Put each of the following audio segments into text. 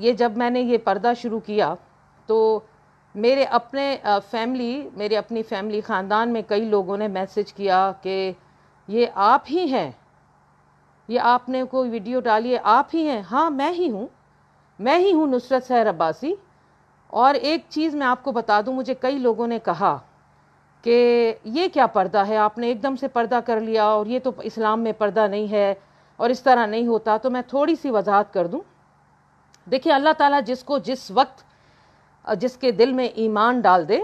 ये जब मैंने ये पर्दा शुरू किया तो मेरे अपने फैमिली मेरे अपनी फैमिली ख़ानदान में कई लोगों ने मैसेज किया कि ये आप ही हैं ये आपने कोई वीडियो डाली है आप ही हैं हाँ मैं ही हूँ मैं ही हूँ नुसरत सहर अब्बासी और एक चीज़ मैं आपको बता दूँ मुझे कई लोगों ने कहा कि ये क्या पर्दा है आपने एकदम से पर्दा कर लिया और ये तो इस्लाम में पर्दा नहीं है और इस तरह नहीं होता तो मैं थोड़ी सी वजाहत कर दूँ देखिए अल्लाह ताला जिसको जिस वक्त जिसके दिल में ईमान डाल दे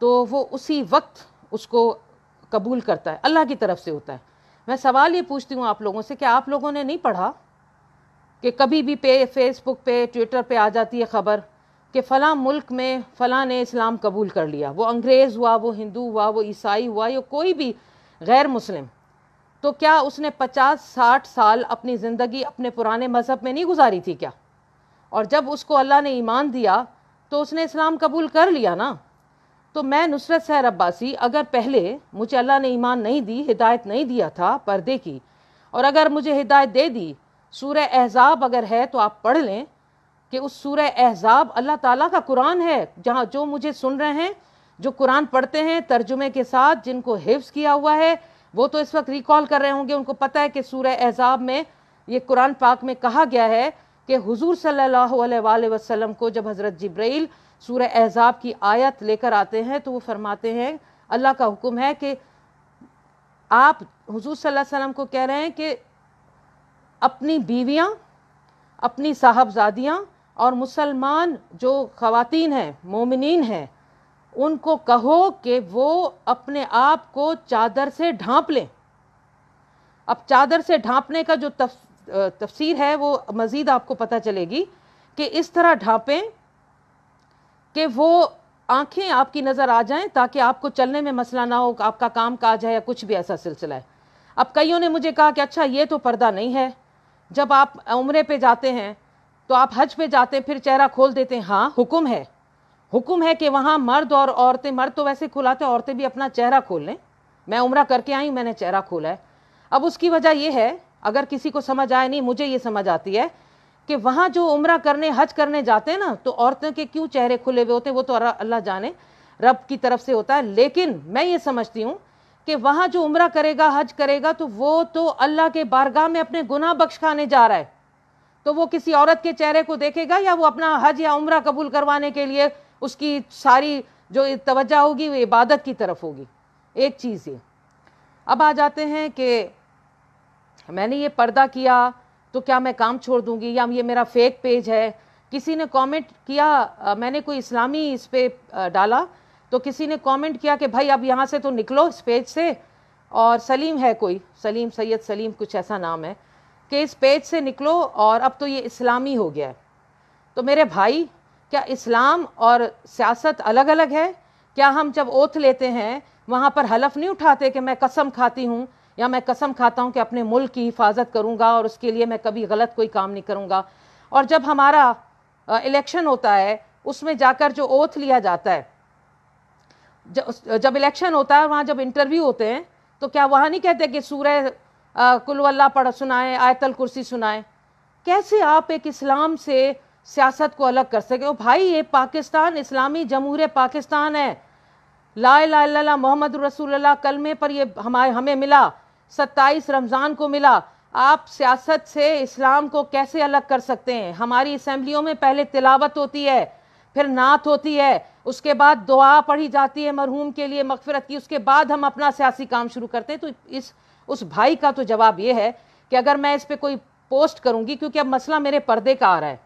तो वो उसी वक्त उसको कबूल करता है अल्लाह की तरफ से होता है मैं सवाल ये पूछती हूँ आप लोगों से कि आप लोगों ने नहीं पढ़ा कि कभी भी पे फेसबुक पे ट्विटर पे आ जाती है ख़बर कि फ़लाँ मुल्क में फ़लाँ ने इस्लाम कबूल कर लिया वो अंग्रेज़ हुआ वो हिंदू हुआ वो ईसाई हुआ या कोई भी गैर मुस्लिम तो क्या उसने पचास साठ साल अपनी ज़िंदगी अपने पुराने मज़हब में नहीं गुजारी थी क्या और जब उसको अल्लाह ने ईमान दिया तो उसने इस्लाम कबूल कर लिया ना तो मैं नुसरत सहर अब्बासी अगर पहले मुझे अल्लाह ने ईमान नहीं दी हिदायत नहीं दिया था पर्दे की और अगर मुझे हिदायत दे दी सूर एहज़ाब अगर है तो आप पढ़ लें कि उस सूर एहज़ाब अल्लाह ताला का कुरान है जहाँ जो मुझे सुन रहे हैं जो कुरान पढ़ते हैं तर्जुमे के साथ जिनको हिफ्स किया हुआ है वो तो इस वक्त रिकॉल कर रहे होंगे उनको पता है कि सूर एहज़ाब में ये कुरान पाक में कहा गया है कि हुजूर सल्लल्लाहु अलैहि वसल्लम को जब हज़रत जब्रैल सूर एज़ाब की आयत लेकर आते हैं तो वो फरमाते हैं अल्लाह का हुक्म है कि आप हुजूर सल्लल्लाहु अलैहि वसल्लम को कह रहे हैं कि अपनी बीवियां अपनी साहबजादियां और मुसलमान जो ख़वातीन हैं मोमिन हैं उनको कहो कि वो अपने आप को चादर से ढांप लें अब चादर से ढांपने का जो तफ तफसीर है वो मज़ीद आपको पता चलेगी कि इस तरह ढाँपें कि वो आंखें आपकी नज़र आ जाएं ताकि आपको चलने में मसला ना हो आपका काम काज है या कुछ भी ऐसा सिलसिला है अब कईयों ने मुझे कहा कि अच्छा ये तो पर्दा नहीं है जब आप उम्र पे जाते हैं तो आप हज पे जाते हैं फिर चेहरा खोल देते हैं हाँ हुक्म है हुक्म है कि वहाँ मर्द और औरतें मर्द तो वैसे खुलाते औरतें भी अपना चेहरा खोल लें मैं उम्र करके आई मैंने चेहरा खोला है अब उसकी वजह यह है अगर किसी को समझ आए नहीं मुझे ये समझ आती है कि वहाँ जो उम्र करने हज करने जाते हैं ना तो औरतों के क्यों चेहरे खुले हुए होते हैं वो तो अल्लाह जाने रब की तरफ से होता है लेकिन मैं ये समझती हूँ कि वहाँ जो उम्र करेगा हज करेगा तो वो तो अल्लाह के बारगाह में अपने गुनाह बख्श खाने जा रहा है तो वो किसी औरत के चेहरे को देखेगा या वो अपना हज या उम्र कबूल करवाने के लिए उसकी सारी जो तवज्जा होगी वो इबादत की तरफ होगी एक चीज़ ये अब आ जाते हैं कि मैंने ये पर्दा किया तो क्या मैं काम छोड़ दूंगी या ये मेरा फेक पेज है किसी ने कमेंट किया मैंने कोई इस्लामी इस पर डाला तो किसी ने कमेंट किया कि भाई अब यहाँ से तो निकलो इस पेज से और सलीम है कोई सलीम सैयद सलीम कुछ ऐसा नाम है कि इस पेज से निकलो और अब तो ये इस्लामी हो गया है तो मेरे भाई क्या इस्लाम और सियासत अलग अलग है क्या हम जब ओथ लेते हैं वहाँ पर हलफ नहीं उठाते कि मैं कसम खाती हूँ या मैं कसम खाता हूँ कि अपने मुल्क की हिफाजत करूँगा और उसके लिए मैं कभी गलत कोई काम नहीं करूँगा और जब हमारा इलेक्शन होता है उसमें जाकर जो ओथ लिया जाता है जब इलेक्शन होता है वहाँ जब इंटरव्यू होते हैं तो क्या वहाँ नहीं कहते कि सूर्य कुलवल्ला पढ़ सुनाएं आयतल कुर्सी सुनाएं कैसे आप एक इस्लाम से सियासत को अलग कर सके हो भाई ये पाकिस्तान इस्लामी जमहूर पाकिस्तान है ला ला मोहम्मद रसूल कलमे पर ये हमारे हमें मिला सत्ताईस रमज़ान को मिला आप सियासत से इस्लाम को कैसे अलग कर सकते हैं हमारी असम्बलियों में पहले तिलावत होती है फिर नात होती है उसके बाद दुआ पढ़ी जाती है मरहूम के लिए मगफरत की उसके बाद हम अपना सियासी काम शुरू करते हैं तो इस उस भाई का तो जवाब ये है कि अगर मैं इस पर कोई पोस्ट करूँगी क्योंकि अब मसला मेरे पर्दे का आ रहा है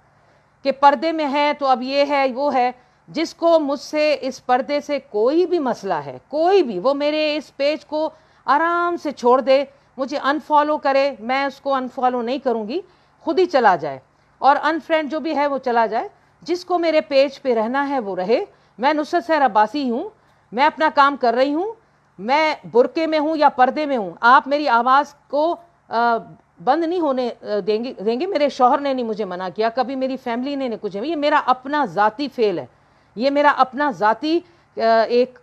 कि पर्दे में है तो अब ये है वो है जिसको मुझसे इस पर्दे से कोई भी मसला है कोई भी वो मेरे इस पेज को आराम से छोड़ दे मुझे अनफॉलो करे मैं उसको अनफॉलो नहीं करूँगी खुद ही चला जाए और अनफ्रेंड जो भी है वो चला जाए जिसको मेरे पेज पे रहना है वो रहे मैं नुसरत सैर अब्बासी हूँ मैं अपना काम कर रही हूँ मैं बुरके में हूँ या पर्दे में हूँ आप मेरी आवाज़ को बंद नहीं होने देंगे देंगे मेरे शोहर ने नहीं मुझे मना किया कभी मेरी फैमिली ने नहीं कुछ ये मेरा अपना ज़ाती फेल है ये मेरा अपना ज़ाती एक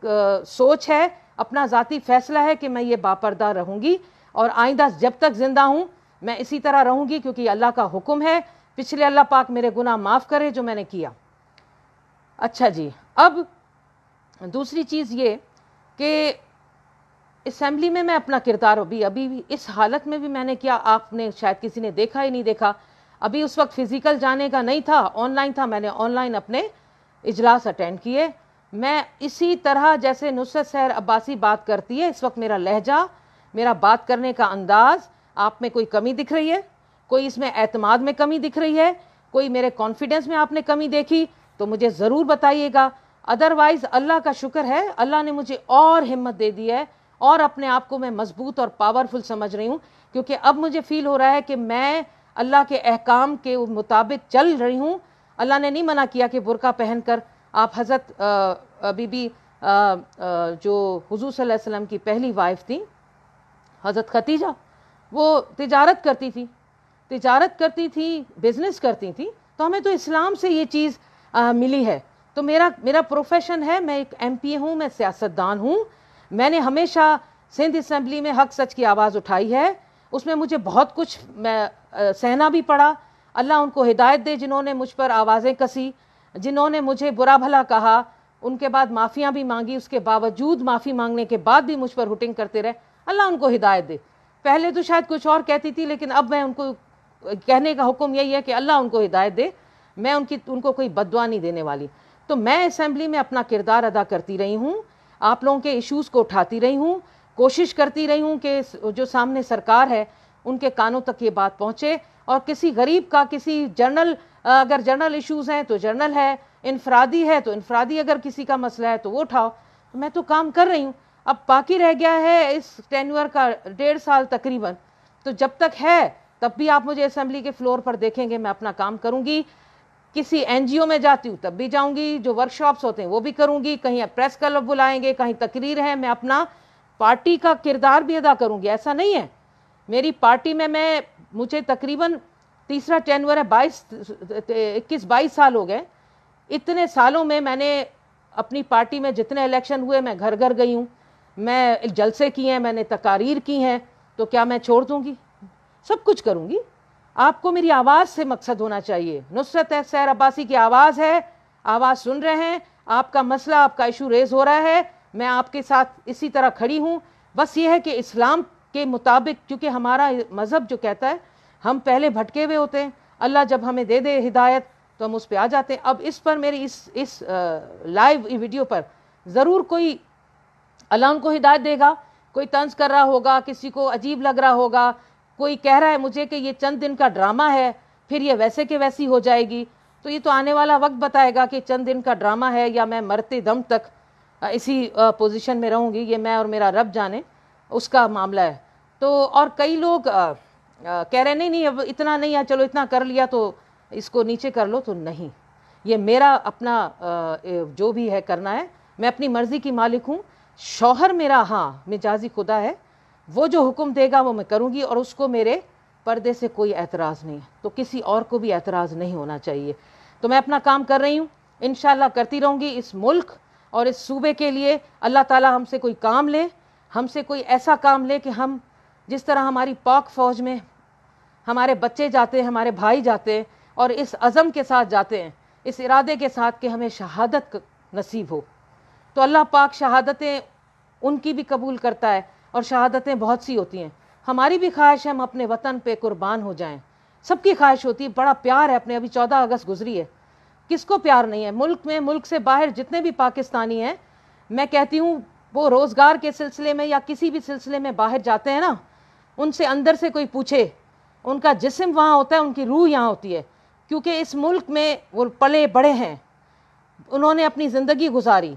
सोच है अपना ज़ाती फ़ैसला है कि मैं ये बापरदा रहूँगी और आइंदा जब तक ज़िंदा हूँ मैं इसी तरह रहूँगी क्योंकि अल्लाह का हुक्म है पिछले अल्लाह पाक मेरे गुनाह माफ़ करे जो मैंने किया अच्छा जी अब दूसरी चीज़ ये कि इसम्बली में मैं अपना किरदार अभी अभी भी इस हालत में भी मैंने किया आपने शायद किसी ने देखा ही नहीं देखा अभी उस वक्त फ़िज़िकल जाने का नहीं था ऑनलाइन था मैंने ऑनलाइन अपने इजलास अटेंड किए मैं इसी तरह जैसे नुसरत सहर अब्बासी बात करती है इस वक्त मेरा लहजा मेरा बात करने का अंदाज़ आप में कोई कमी दिख रही है कोई इसमें एतमाद में कमी दिख रही है कोई मेरे कॉन्फिडेंस में आपने कमी देखी तो मुझे ज़रूर बताइएगा अदरवाइज़ अल्लाह का शुक्र है अल्लाह ने मुझे और हिम्मत दे दी है और अपने आप को मैं मजबूत और पावरफुल समझ रही हूँ क्योंकि अब मुझे फ़ील हो रहा है कि मैं अल्लाह के अहकाम के मुताबिक चल रही हूँ अल्लाह ने नहीं मना किया कि बुरका पहन कर आप हज़रत बीबी जो हुजूर सल्लल्लाहु अलैहि वसल्लम की पहली वाइफ थी हज़रत खतीजा वो तिजारत करती थी तिजारत करती थी बिज़नेस करती थी तो हमें तो इस्लाम से ये चीज़ मिली है तो मेरा मेरा प्रोफेशन है मैं एक एम पी हूँ मैं सियासतदान हूँ मैंने हमेशा सिंध असम्बली में हक सच की आवाज़ उठाई है उसमें मुझे बहुत कुछ मैं आ, सहना भी पड़ा अल्लाह उनको हिदायत दे जिन्होंने मुझ पर आवाज़ें कसी जिन्होंने मुझे बुरा भला कहा उनके बाद माफियां भी मांगी उसके बावजूद माफ़ी मांगने के बाद भी मुझ पर हुटिंग करते रहे अल्लाह उनको हिदायत दे पहले तो शायद कुछ और कहती थी लेकिन अब मैं उनको कहने का हुक्म यही है कि अल्लाह उनको हिदायत दे मैं उनकी उनको कोई बदवा नहीं देने वाली तो मैं असम्बली में अपना किरदार अदा करती रही हूँ आप लोगों के इश्यूज़ को उठाती रही हूँ कोशिश करती रही हूँ कि जो सामने सरकार है उनके कानों तक ये बात पहुँचे और किसी गरीब का किसी जनरल अगर जर्नल इश्यूज़ हैं तो जर्नल है इनफरादी है तो इनफरादी अगर किसी का मसला है तो वो उठाओ मैं तो काम कर रही हूँ अब बाकी रह गया है इस टेन्यूअर का डेढ़ साल तकरीबन तो जब तक है तब भी आप मुझे असम्बली के फ्लोर पर देखेंगे मैं अपना काम करूँगी किसी एनजीओ में जाती हूँ तब भी जाऊँगी जो वर्कशॉप्स होते हैं वो भी करूंगी कहीं प्रेस क्लब बुलाएंगे कहीं तकरीर है मैं अपना पार्टी का किरदार भी अदा करूंगी ऐसा नहीं है मेरी पार्टी में मैं मुझे तकरीबन तीसरा टेनवर है बाईस इक्कीस बाईस साल हो गए इतने सालों में मैंने अपनी पार्टी में जितने इलेक्शन हुए मैं घर घर गई हूँ मैं जलसे किए हैं मैंने तकारीर की हैं तो क्या मैं छोड़ दूँगी सब कुछ करूँगी आपको मेरी आवाज़ से मकसद होना चाहिए नुसरत सैर अब्बासी की आवाज़ है आवाज़ सुन रहे हैं आपका मसला आपका इशू रेज़ हो रहा है मैं आपके साथ इसी तरह खड़ी हूँ बस ये है कि इस्लाम के मुताबिक क्योंकि हमारा मज़हब जो कहता है हम पहले भटके हुए होते हैं अल्लाह जब हमें दे दे हिदायत तो हम उस पर आ जाते हैं अब इस पर मेरी इस इस लाइव वीडियो पर ज़रूर कोई अल्लाह उनको हिदायत देगा कोई तंज कर रहा होगा किसी को अजीब लग रहा होगा कोई कह रहा है मुझे कि ये चंद दिन का ड्रामा है फिर ये वैसे के वैसी हो जाएगी तो ये तो आने वाला वक्त बताएगा कि चंद दिन का ड्रामा है या मैं मरते दम तक इसी पोजीशन में रहूँगी ये मैं और मेरा रब जाने उसका मामला है तो और कई लोग कह रहे नहीं नहीं अब इतना नहीं या चलो इतना कर लिया तो इसको नीचे कर लो तो नहीं ये मेरा अपना जो भी है करना है मैं अपनी मर्ज़ी की मालिक हूँ शौहर मेरा हाँ मिजाजी खुदा है वो जो हुक्म देगा वो मैं करूँगी और उसको मेरे पर्दे से कोई एतराज़ नहीं है तो किसी और को भी एतराज़ नहीं होना चाहिए तो मैं अपना काम कर रही हूँ इन करती रहूँगी इस मुल्क और इस सूबे के लिए अल्लाह ताला हमसे कोई काम ले हमसे कोई ऐसा काम ले कि हम जिस तरह हमारी पाक फ़ौज में हमारे बच्चे जाते हैं हमारे भाई जाते हैं और इस अज़म के साथ जाते हैं इस इरादे के साथ कि हमें शहादत नसीब हो तो अल्लाह पाक शहादतें उनकी भी कबूल करता है और शहादतें बहुत सी होती हैं हमारी भी ख्वाहिश है हम अपने वतन पे कुर्बान हो जाएं सबकी ख्वाहिश होती है बड़ा प्यार है अपने अभी चौदह अगस्त गुजरी है किसको प्यार नहीं है मुल्क में मुल्क से बाहर जितने भी पाकिस्तानी हैं मैं कहती हूँ वो रोज़गार के सिलसिले में या किसी भी सिलसिले में बाहर जाते हैं ना उनसे अंदर से कोई पूछे उनका जिसम वहाँ होता है उनकी रूह यहाँ होती है क्योंकि इस मुल्क में वो पले बड़े हैं उन्होंने अपनी ज़िंदगी गुजारी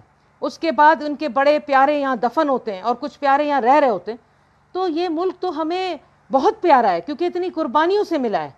उसके बाद उनके बड़े प्यारे यहाँ दफन होते हैं और कुछ प्यारे यहाँ रह रहे होते हैं तो ये मुल्क तो हमें बहुत प्यारा है क्योंकि इतनी कुर्बानियों से मिला है